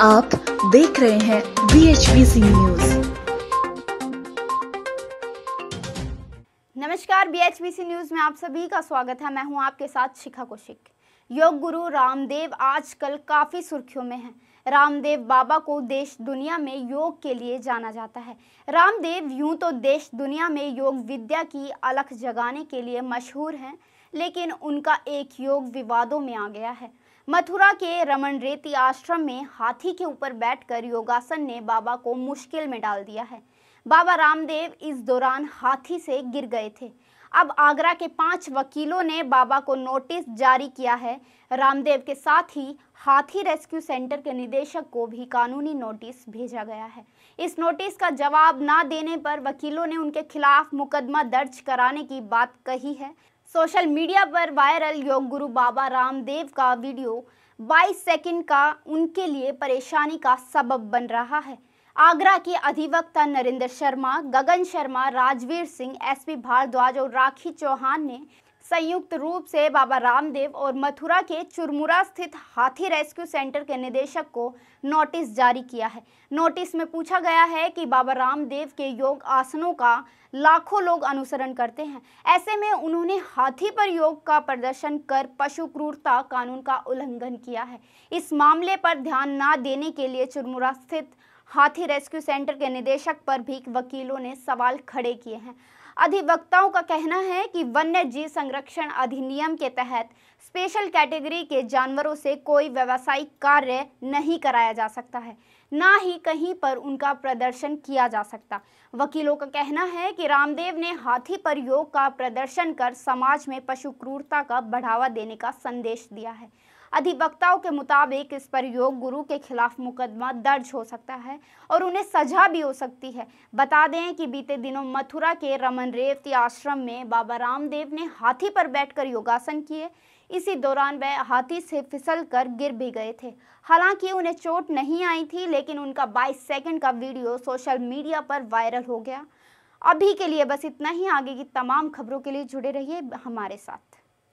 आप देख रहे हैं B H B C news नमस्कार बी एच न्यूज में आप सभी का स्वागत है मैं हूं आपके साथ शिखा कौशिक योग गुरु रामदेव आजकल काफ़ी सुर्खियों में हैं रामदेव बाबा को देश दुनिया में योग के लिए जाना जाता है रामदेव यूं तो देश दुनिया में योग विद्या की अलख जगाने के लिए मशहूर हैं लेकिन उनका एक योग विवादों में आ गया है मथुरा के रमन रेती आश्रम में हाथी के ऊपर बैठकर योगासन ने बाबा को मुश्किल में डाल दिया है बाबा रामदेव इस दौरान हाथी से गिर गए थे अब आगरा के पांच वकीलों ने बाबा को नोटिस जारी किया है रामदेव के साथ ही हाथी रेस्क्यू सेंटर के निदेशक को भी कानूनी नोटिस भेजा गया है इस नोटिस का जवाब ना देने पर वकीलों ने उनके खिलाफ मुकदमा दर्ज कराने की बात कही है सोशल मीडिया पर वायरल योग गुरु बाबा रामदेव का वीडियो 22 सेकंड का उनके लिए परेशानी का सबब बन रहा है आगरा के अधिवक्ता नरेंद्र शर्मा गगन शर्मा राजवीर सिंह एसपी भारद्वाज और राखी चौहान ने संयुक्त रूप से बाबा रामदेव और मथुरा के चुरमुरा स्थित हाथी रेस्क्यू सेंटर के निदेशक को नोटिस जारी किया है नोटिस में पूछा गया है कि बाबा रामदेव के योग आसनों का लाखों लोग अनुसरण करते हैं ऐसे में उन्होंने हाथी पर योग का प्रदर्शन कर पशु क्रूरता कानून का उल्लंघन किया है इस मामले पर ध्यान न देने के लिए चुरमुरा स्थित हाथी रेस्क्यू सेंटर के निदेशक पर भी वकीलों ने सवाल खड़े किए हैं अधिवक्ताओं का कहना है कि वन्य जीव संरक्षण अधिनियम के तहत स्पेशल कैटेगरी के जानवरों से कोई व्यावसायिक कार्य नहीं कराया जा सकता है ना ही कहीं पर उनका प्रदर्शन किया जा सकता वकीलों का कहना है कि रामदेव ने हाथी पर योग का प्रदर्शन कर समाज में पशु क्रूरता का बढ़ावा देने का संदेश दिया है अधिवक्ताओं के मुताबिक इस पर योग गुरु के खिलाफ मुकदमा दर्ज हो सकता है और उन्हें सजा भी हो सकती है बता दें कि बीते दिनों मथुरा के रमन रेवती आश्रम में बाबा रामदेव ने हाथी पर बैठकर योगासन किए इसी दौरान वह हाथी से फिसल कर गिर भी गए थे हालांकि उन्हें चोट नहीं आई थी लेकिन उनका 22 सेकंड का वीडियो सोशल मीडिया पर वायरल हो गया अभी के लिए बस इतना ही आगे की तमाम खबरों के लिए जुड़े रहिए हमारे साथ